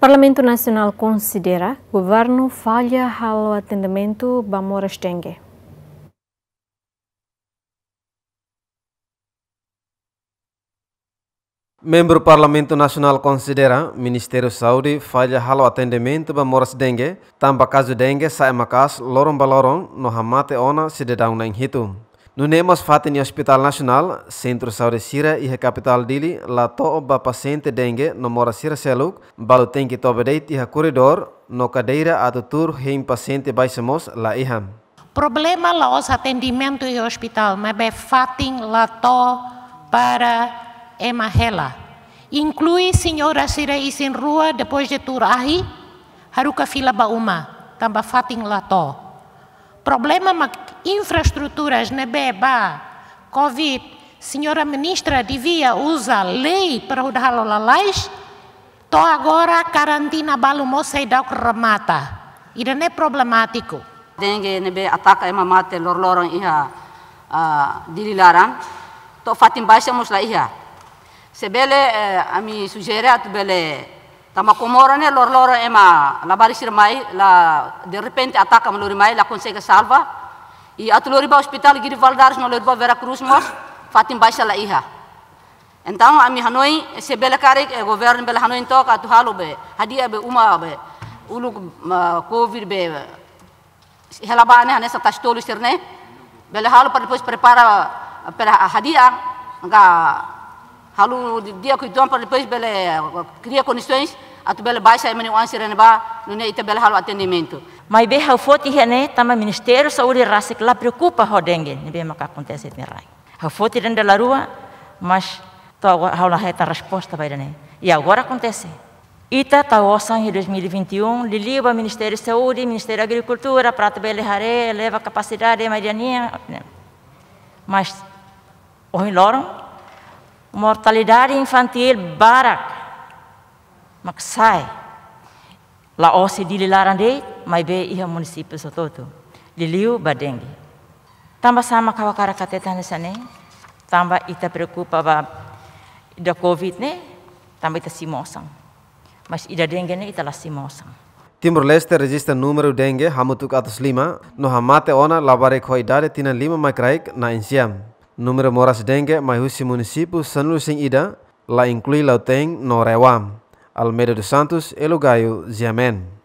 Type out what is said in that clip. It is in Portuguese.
Parlamento Nacional considera governo falha ao atendimento Bamoras Stenge. Membro Parlamento Nacional considera Ministério Saúde falha halo atendimento para Stenge, dengue, tambah caso dengue sai makas lorong balorong no hamate ona sidedang na hitung. No nemos fatin i Hospital Nasional, Centro Saúde Sira e a capital dili, la toba paciente dengue no mora Sira Seluk, balu tem que toba deit e corredor, no cadeira a tutur reim paciente baixamos la iham. Problema laos atendimento e hospital, mas be fatin la to para emahela. Inclui senhora Sira e sin rua depois de tur ahi, haruka fila bauma, tamba fatin la to. Problema mak infraestruturas na Beba, Covid, senhora ministra devia usar lei para o halolalais, Então agora a quarentena balumou sei da remata. E não é problemático. Dengue nebe ataca ema mate lorloron iha uh, dililaran. To fatim baixa musla iha. Sebele eh, a mi sugere bele tama comorane ne lorloro ema la barisir mai la de repente ataca malurimai la consegue salva e i atuloriba hospital giri valdares no loriba veracruz mos fatim baixa la iha então a ami hanoi se bela karik e governo bela hanoi tok atu halu be hadia be uma be uluk covid be helabane hane sa tastolu sirne bela halu para depois prepara pela hadia nga halu dia ku dom para depois bela cria condições atu bela baixa e menu ansirene ba nunia ite bela halu atendimento Mai be hau foti hene tama ministério saúde rasik la preocupa ho dengue ni be maka acontece ni rai. Hau foti dentro da rua, mas to hau la reta resposta vai dene. E agora acontece. Ita taosan em 2021, liliba Ministério da Saúde, Ministério da Agricultura, Prata Bele Hare, eleva capacidade de mediania. Mas, o loron, mortalidade infantil barak, maksai. La osi dililaran deit, be iha munisipi sototo liliu badengi tamba sama kawakara katetana sane tamba ita preocupa ba da covid ne tamba ita simosang mas ida dengue ne ita la simosang Timor Leste register numero dengue hamutuk atas lima, no hamate ona labare koi dare tina lima makraik na insiam. Numero moras dengue husi munisipu sanlusing ida la inklui lauteng no rewam. Almedo dos Santos, Elugaio, Ziamen.